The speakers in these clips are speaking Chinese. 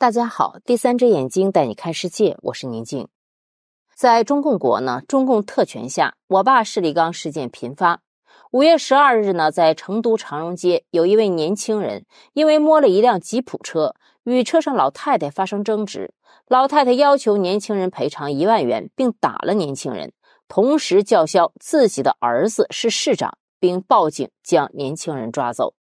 大家好，第三只眼睛带你看世界，我是宁静。在中共国呢，中共特权下，我爸势力刚事件频发。五月十二日呢，在成都长荣街，有一位年轻人因为摸了一辆吉普车，与车上老太太发生争执，老太太要求年轻人赔偿一万元，并打了年轻人，同时叫嚣自己的儿子是市长，并报警将年轻人抓走。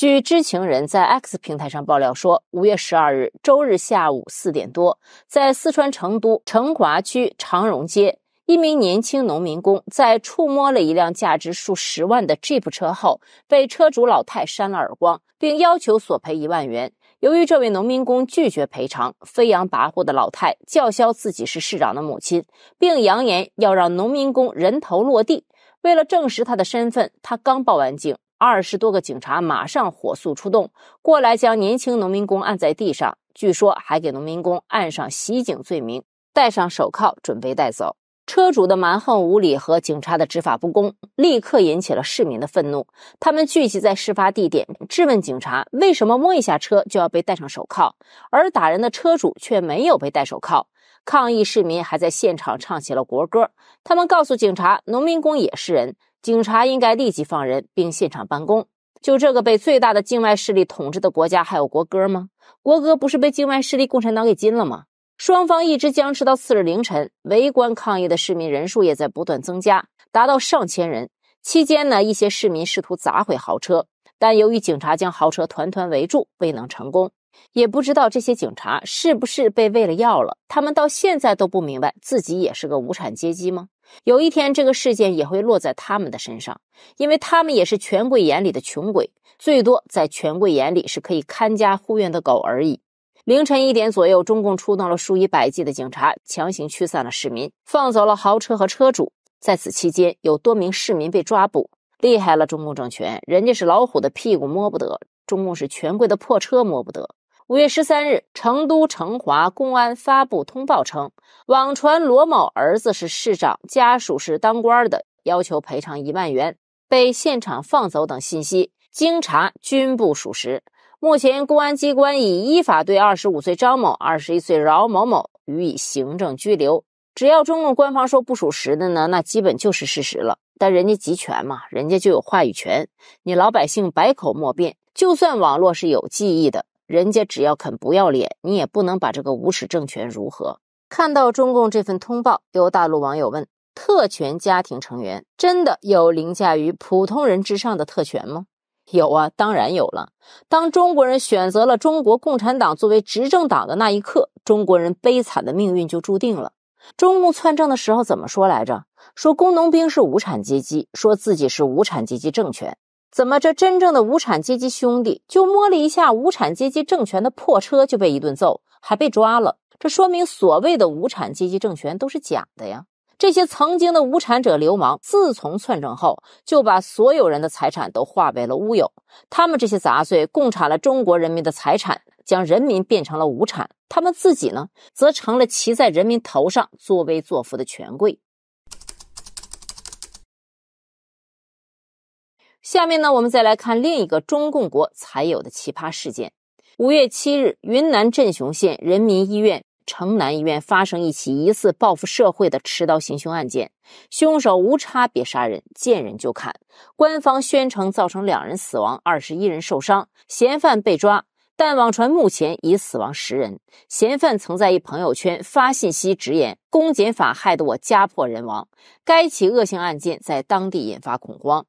据知情人在 X 平台上爆料说，五月十二日周日下午四点多，在四川成都成华区长荣街，一名年轻农民工在触摸了一辆价值数十万的 Jeep 车后，被车主老太扇了耳光，并要求索赔一万元。由于这位农民工拒绝赔偿，飞扬跋扈的老太叫嚣自己是市长的母亲，并扬言要让农民工人头落地。为了证实他的身份，他刚报完警。二十多个警察马上火速出动过来，将年轻农民工按在地上。据说还给农民工按上袭警罪名，戴上手铐，准备带走。车主的蛮横无理和警察的执法不公，立刻引起了市民的愤怒。他们聚集在事发地点，质问警察为什么摸一下车就要被戴上手铐，而打人的车主却没有被戴手铐。抗议市民还在现场唱起了国歌。他们告诉警察，农民工也是人。警察应该立即放人，并现场办公。就这个被最大的境外势力统治的国家，还有国歌吗？国歌不是被境外势力共产党给禁了吗？双方一直僵持到次日凌晨，围观抗议的市民人数也在不断增加，达到上千人。期间呢，一些市民试图砸毁豪车，但由于警察将豪车团团围住，未能成功。也不知道这些警察是不是被喂了药了？他们到现在都不明白自己也是个无产阶级吗？有一天，这个事件也会落在他们的身上，因为他们也是权贵眼里的穷鬼，最多在权贵眼里是可以看家护院的狗而已。凌晨一点左右，中共出动了数以百计的警察，强行驱散了市民，放走了豪车和车主。在此期间，有多名市民被抓捕。厉害了，中共政权，人家是老虎的屁股摸不得，中共是权贵的破车摸不得。五月十三日，成都成华公安发布通报称，网传罗某儿子是市长，家属是当官的，要求赔偿一万元，被现场放走等信息，经查均不属实。目前，公安机关已依法对二十五岁张某、二十一岁饶某某予以行政拘留。只要中共官方说不属实的呢，那基本就是事实了。但人家集权嘛，人家就有话语权，你老百姓百口莫辩。就算网络是有记忆的。人家只要肯不要脸，你也不能把这个无耻政权如何？看到中共这份通报，有大陆网友问：特权家庭成员真的有凌驾于普通人之上的特权吗？有啊，当然有了。当中国人选择了中国共产党作为执政党的那一刻，中国人悲惨的命运就注定了。中共篡政的时候怎么说来着？说工农兵是无产阶级，说自己是无产阶级政权。怎么，这真正的无产阶级兄弟就摸了一下无产阶级政权的破车，就被一顿揍，还被抓了？这说明所谓的无产阶级政权都是假的呀！这些曾经的无产者流氓，自从篡政后，就把所有人的财产都化为了乌有。他们这些杂碎，共产了中国人民的财产，将人民变成了无产，他们自己呢，则成了骑在人民头上作威作福的权贵。下面呢，我们再来看另一个中共国才有的奇葩事件。五月七日，云南镇雄县人民医院城南医院发生一起疑似报复社会的持刀行凶案件，凶手无差别杀人，见人就砍。官方宣称造成两人死亡，二十一人受伤，嫌犯被抓。但网传目前已死亡十人，嫌犯曾在一朋友圈发信息直言：“公检法害得我家破人亡。”该起恶性案件在当地引发恐慌。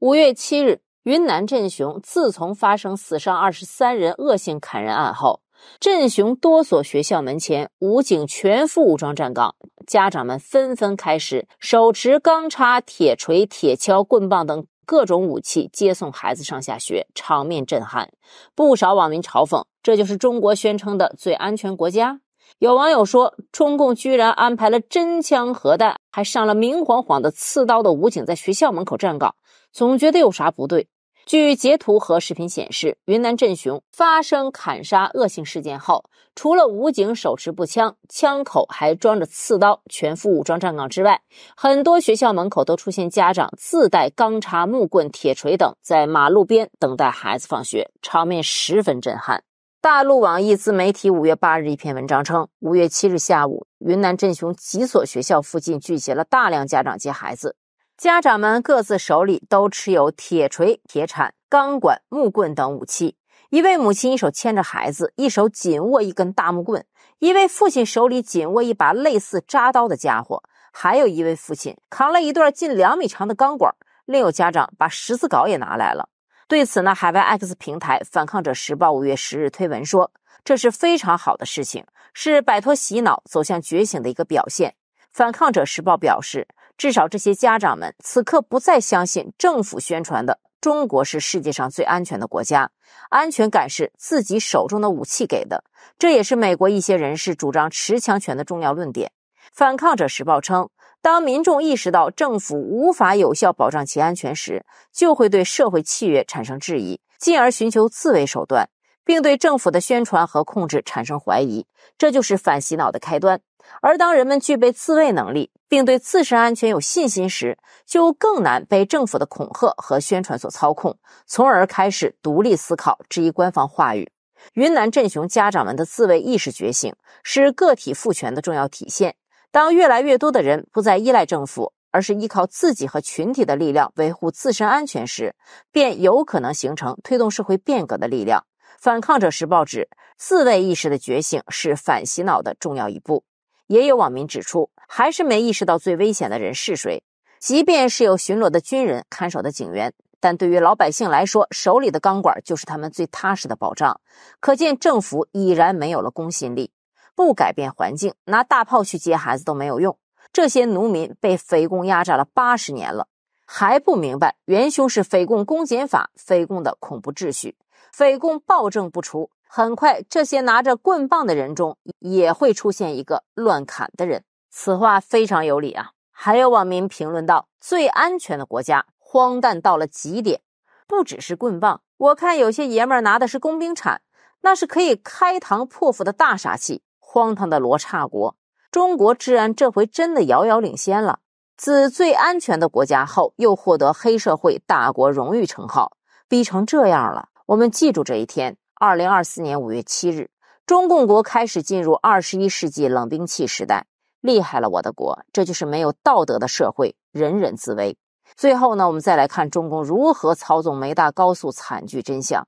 五月七日，云南镇雄自从发生死伤二十三人恶性砍人案后，镇雄多所学校门前武警全副武装站岗，家长们纷纷开始手持钢叉、铁锤、铁锹、棍棒等各种武器接送孩子上下学，场面震撼。不少网民嘲讽：“这就是中国宣称的最安全国家？”有网友说：“中共居然安排了真枪、核弹，还上了明晃晃的刺刀的武警在学校门口站岗。”总觉得有啥不对。据截图和视频显示，云南镇雄发生砍杀恶性事件后，除了武警手持步枪、枪口还装着刺刀，全副武装站岗之外，很多学校门口都出现家长自带钢叉、木棍、铁锤等，在马路边等待孩子放学，场面十分震撼。大陆网易自媒体五月八日一篇文章称，五月七日下午，云南镇雄几所学校附近聚集了大量家长接孩子。家长们各自手里都持有铁锤、铁铲、钢管、木棍等武器。一位母亲一手牵着孩子，一手紧握一根大木棍；一位父亲手里紧握一把类似扎刀的家伙，还有一位父亲扛了一段近两米长的钢管。另有家长把十字镐也拿来了。对此呢，海外 X 平台《反抗者时报》五月十日推文说：“这是非常好的事情，是摆脱洗脑、走向觉醒的一个表现。”《反抗者时报》表示。至少这些家长们此刻不再相信政府宣传的“中国是世界上最安全的国家”，安全感是自己手中的武器给的。这也是美国一些人士主张持枪权的重要论点。《反抗者时报》称，当民众意识到政府无法有效保障其安全时，就会对社会契约产生质疑，进而寻求自卫手段，并对政府的宣传和控制产生怀疑。这就是反洗脑的开端。而当人们具备自卫能力，并对自身安全有信心时，就更难被政府的恐吓和宣传所操控，从而开始独立思考，质疑官方话语。云南镇雄家长们的自卫意识觉醒，是个体赋权的重要体现。当越来越多的人不再依赖政府，而是依靠自己和群体的力量维护自身安全时，便有可能形成推动社会变革的力量。《反抗者时报》指，自卫意识的觉醒是反洗脑的重要一步。也有网民指出，还是没意识到最危险的人是谁。即便是有巡逻的军人、看守的警员，但对于老百姓来说，手里的钢管就是他们最踏实的保障。可见政府已然没有了公信力。不改变环境，拿大炮去接孩子都没有用。这些农民被匪共压榨了八十年了，还不明白元凶是匪共公检法、匪共的恐怖秩序，匪共暴政不除。很快，这些拿着棍棒的人中也会出现一个乱砍的人。此话非常有理啊！还有网民评论道：“最安全的国家，荒诞到了极点。不只是棍棒，我看有些爷们拿的是工兵铲，那是可以开膛破腹的大杀器。荒唐的罗刹国，中国治安这回真的遥遥领先了。自最安全的国家后，又获得黑社会大国荣誉称号，逼成这样了。我们记住这一天。”二零二四年五月七日，中共国开始进入二十一世纪冷兵器时代，厉害了我的国！这就是没有道德的社会，人人自危。最后呢，我们再来看中共如何操纵梅大高速惨剧真相。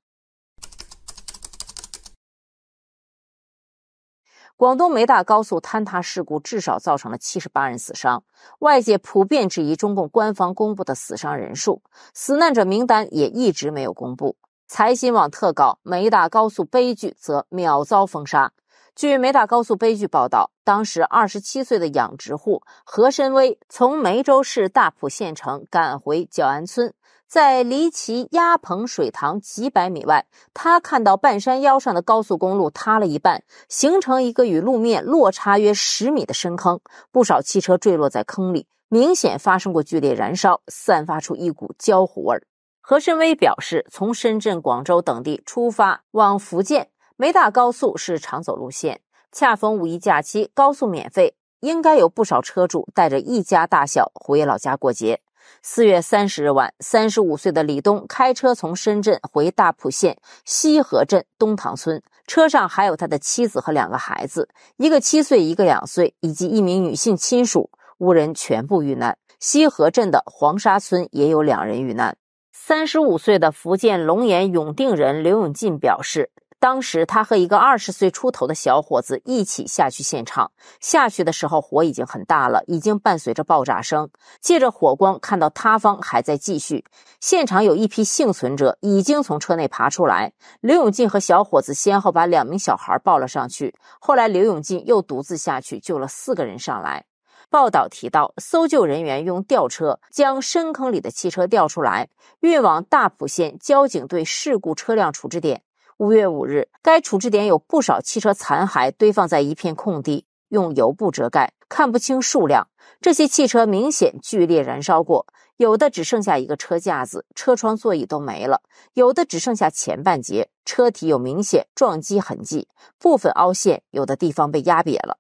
广东梅大高速坍塌事故至少造成了七十八人死伤，外界普遍质疑中共官方公布的死伤人数，死难者名单也一直没有公布。财新网特稿：梅大高速悲剧则秒遭封杀。据梅大高速悲剧报道，当时二十七岁的养殖户何申威从梅州市大埔县城赶回角安村，在离其鸭棚水塘几百米外，他看到半山腰上的高速公路塌了一半，形成一个与路面落差约十米的深坑，不少汽车坠落在坑里，明显发生过剧烈燃烧，散发出一股焦糊味儿。何申威表示，从深圳、广州等地出发往福建，没大高速是常走路线。恰逢五一假期，高速免费，应该有不少车主带着一家大小回老家过节。四月三十日晚，三十五岁的李东开车从深圳回大埔县西河镇东塘村，车上还有他的妻子和两个孩子，一个七岁，一个两岁，以及一名女性亲属，五人全部遇难。西河镇的黄沙村也有两人遇难。三十五岁的福建龙岩永定人刘永进表示，当时他和一个二十岁出头的小伙子一起下去现场。下去的时候，火已经很大了，已经伴随着爆炸声。借着火光，看到塌方还在继续。现场有一批幸存者已经从车内爬出来。刘永进和小伙子先后把两名小孩抱了上去。后来，刘永进又独自下去救了四个人上来。报道提到，搜救人员用吊车将深坑里的汽车吊出来，运往大埔县交警队事故车辆处置点。五月五日，该处置点有不少汽车残骸堆放在一片空地，用油布遮盖，看不清数量。这些汽车明显剧烈燃烧过，有的只剩下一个车架子，车窗、座椅都没了；有的只剩下前半截，车体有明显撞击痕迹，部分凹陷，有的地方被压瘪了。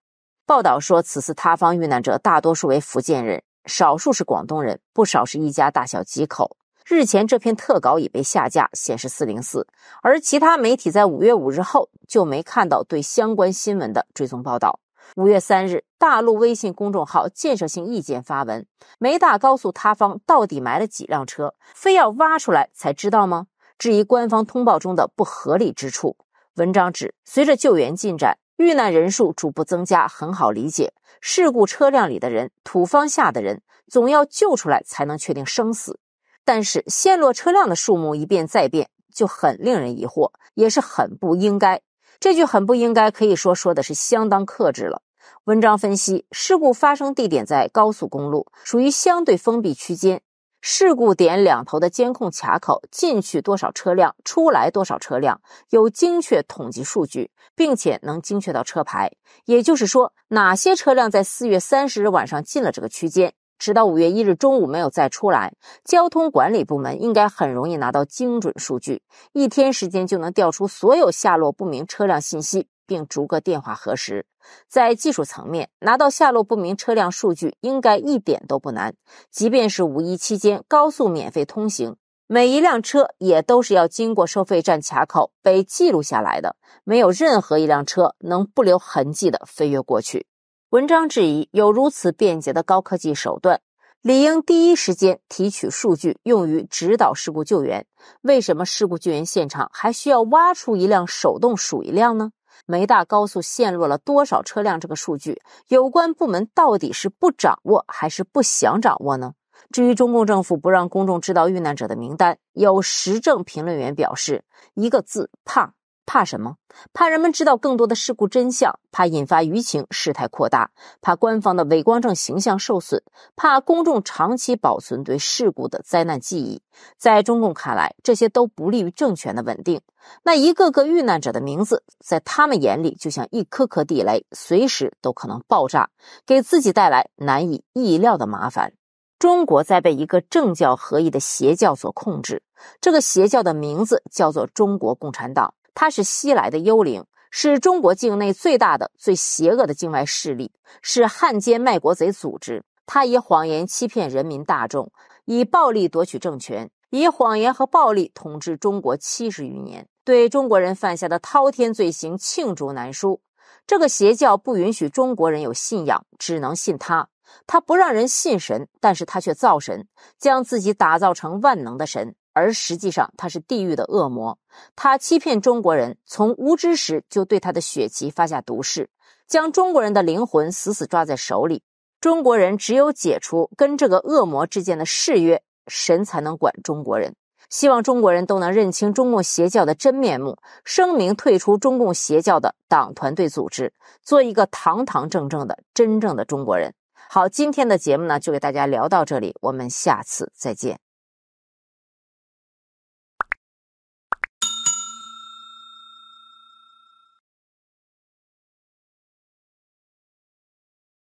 报道说，此次塌方遇难者大多数为福建人，少数是广东人，不少是一家大小几口。日前，这篇特稿已被下架，显示四零四，而其他媒体在五月五日后就没看到对相关新闻的追踪报道。五月三日，大陆微信公众号“建设性意见”发文：梅大高速塌方到底埋了几辆车？非要挖出来才知道吗？质疑官方通报中的不合理之处。文章指，随着救援进展。遇难人数逐步增加，很好理解。事故车辆里的人，土方下的人，总要救出来才能确定生死。但是，陷落车辆的数目一变再变，就很令人疑惑，也是很不应该。这句“很不应该”可以说说的是相当克制了。文章分析，事故发生地点在高速公路，属于相对封闭区间。事故点两头的监控卡口，进去多少车辆，出来多少车辆，有精确统计数据，并且能精确到车牌。也就是说，哪些车辆在四月三十日晚上进了这个区间，直到五月一日中午没有再出来，交通管理部门应该很容易拿到精准数据，一天时间就能调出所有下落不明车辆信息。并逐个电话核实。在技术层面，拿到下落不明车辆数据应该一点都不难。即便是五一期间高速免费通行，每一辆车也都是要经过收费站卡口被记录下来的，没有任何一辆车能不留痕迹的飞跃过去。文章质疑，有如此便捷的高科技手段，理应第一时间提取数据用于指导事故救援，为什么事故救援现场还需要挖出一辆手动数一辆呢？梅大高速陷落了多少车辆？这个数据，有关部门到底是不掌握，还是不想掌握呢？至于中共政府不让公众知道遇难者的名单，有时政评论员表示，一个字：怕。怕什么？怕人们知道更多的事故真相，怕引发舆情，事态扩大，怕官方的伪光正形象受损，怕公众长期保存对事故的灾难记忆。在中共看来，这些都不利于政权的稳定。那一个个遇难者的名字，在他们眼里就像一颗颗地雷，随时都可能爆炸，给自己带来难以意料的麻烦。中国在被一个政教合一的邪教所控制，这个邪教的名字叫做中国共产党。他是西来的幽灵，是中国境内最大的、最邪恶的境外势力，是汉奸卖国贼组织。他以谎言欺骗人民大众，以暴力夺取政权，以谎言和暴力统治中国七十余年。对中国人犯下的滔天罪行，罄竹难书。这个邪教不允许中国人有信仰，只能信他。他不让人信神，但是他却造神，将自己打造成万能的神。而实际上，他是地狱的恶魔，他欺骗中国人，从无知时就对他的血旗发下毒誓，将中国人的灵魂死死抓在手里。中国人只有解除跟这个恶魔之间的誓约，神才能管中国人。希望中国人都能认清中共邪教的真面目，声明退出中共邪教的党团队组织，做一个堂堂正正的真正的中国人。好，今天的节目呢，就给大家聊到这里，我们下次再见。